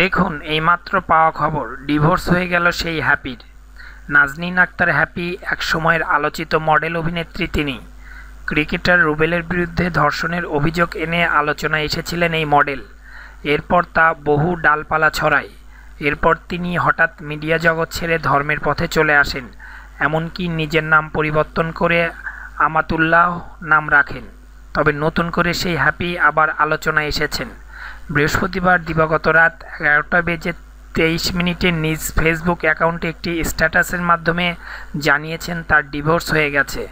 দেখুন এইমাত্র পাওয়া খবর ডিভোর্স হয়ে গেল সেই হ্যাপির নাজনীন আক্তার হ্যাপি এক সময়ের আলোচিত মডেল অভিনেত্রী তিনি ক্রিকেটার রুবেলের বিরুদ্ধে ধর্ষণের অভিযোগ এনে আলোচনায় এসেছিলেন এই মডেল এরপর তা বহু ডালপালা ছড়ায় এরপর তিনি হঠাৎ মিডিয়া জগৎ ছেড়ে ধর্মের পথে চলে আসেন এমনকি নিজের নাম পরিবর্তন করে আমাতুল্লাহ নাম রাখেন তবে নতুন করে সেই হ্যাপি আবার আলোচনায় এসেছেন বৃহস্পতিবার দিবাগত রাত এগারোটা বেজে তেইশ মিনিটে নিজ ফেসবুক অ্যাকাউন্টে একটি স্ট্যাটাসের মাধ্যমে জানিয়েছেন তার ডিভোর্স হয়ে গেছে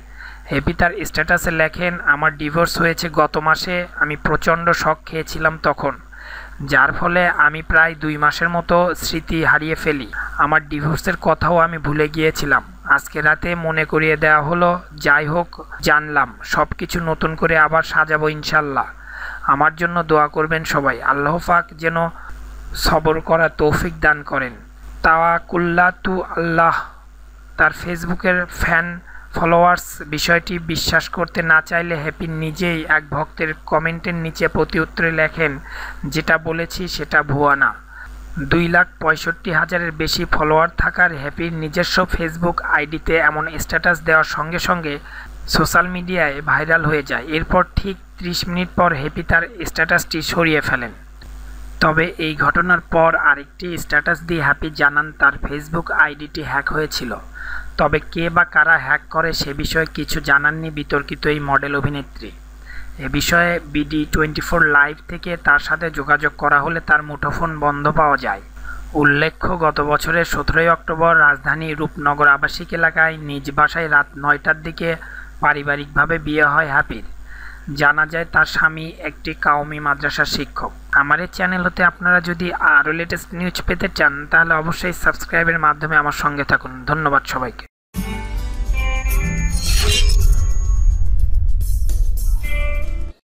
হ্যাপি তার স্ট্যাটাসে লেখেন আমার ডিভোর্স হয়েছে গত মাসে আমি প্রচণ্ড শখ খেয়েছিলাম তখন যার ফলে আমি প্রায় দুই মাসের মতো স্মৃতি হারিয়ে ফেলি আমার ডিভোর্সের কথাও আমি ভুলে গিয়েছিলাম আজকে রাতে মনে করিয়ে দেওয়া হলো যাই হোক জানলাম সব কিছু নতুন করে আবার সাজাবো ইনশাল্লাহ আমার জন্য দোয়া করবেন সবাই আল্লাহ পাক যেন সবর করা তৌফিক দান করেন তাওয়াকুল্লা তু আল্লাহ তার ফেসবুকের ফ্যান ফলোয়ার্স বিষয়টি বিশ্বাস করতে না চাইলে হ্যাপি নিজেই এক ভক্তের কমেন্টের নিচে প্রতিউত্তরে লেখেন যেটা বলেছি সেটা ভুয়া না দুই লাখ পঁয়ষট্টি হাজারের বেশি ফলোয়ার থাকার হ্যাপির নিজস্ব ফেসবুক আইডিতে এমন স্ট্যাটাস দেওয়ার সঙ্গে সঙ্গে সোশ্যাল মিডিয়ায় ভাইরাল হয়ে যায় এরপর ঠিক ত্রিশ মিনিট পর হ্যাপি তার স্ট্যাটাসটি সরিয়ে ফেলেন তবে এই ঘটনার পর আরেকটি স্ট্যাটাস দিয়ে হ্যাপি জানান তার ফেসবুক আইডিটি হ্যাক হয়েছিল তবে কে বা কারা হ্যাক করে সে বিষয়ে কিছু জানাননি বিতর্কিত এই মডেল অভিনেত্রী এ বিষয়ে বিডি টোয়েন্টি ফোর লাইভ থেকে তার সাথে যোগাযোগ করা হলে তার মুঠোফোন বন্ধ পাওয়া যায় উল্লেখ্য গত বছরের সতেরোই অক্টোবর রাজধানী রূপনগর আবাসিক এলাকায় নিজ বাসায় রাত নয়টার দিকে পারিবারিকভাবে বিয়ে হয় হ্যাপির জানা যায় তার স্বামী একটি কাউমি মাদ্রাসার শিক্ষক আমার এই চ্যানেল হতে আপনারা যদি আরও লেটেস্ট নিউজ পেতে চান তাহলে অবশ্যই সাবস্ক্রাইবের মাধ্যমে আমার সঙ্গে থাকুন ধন্যবাদ সবাইকে